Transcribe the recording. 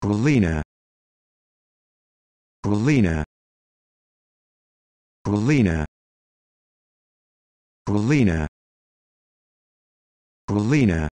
Brulina Brulina Brulina Brulina Brulina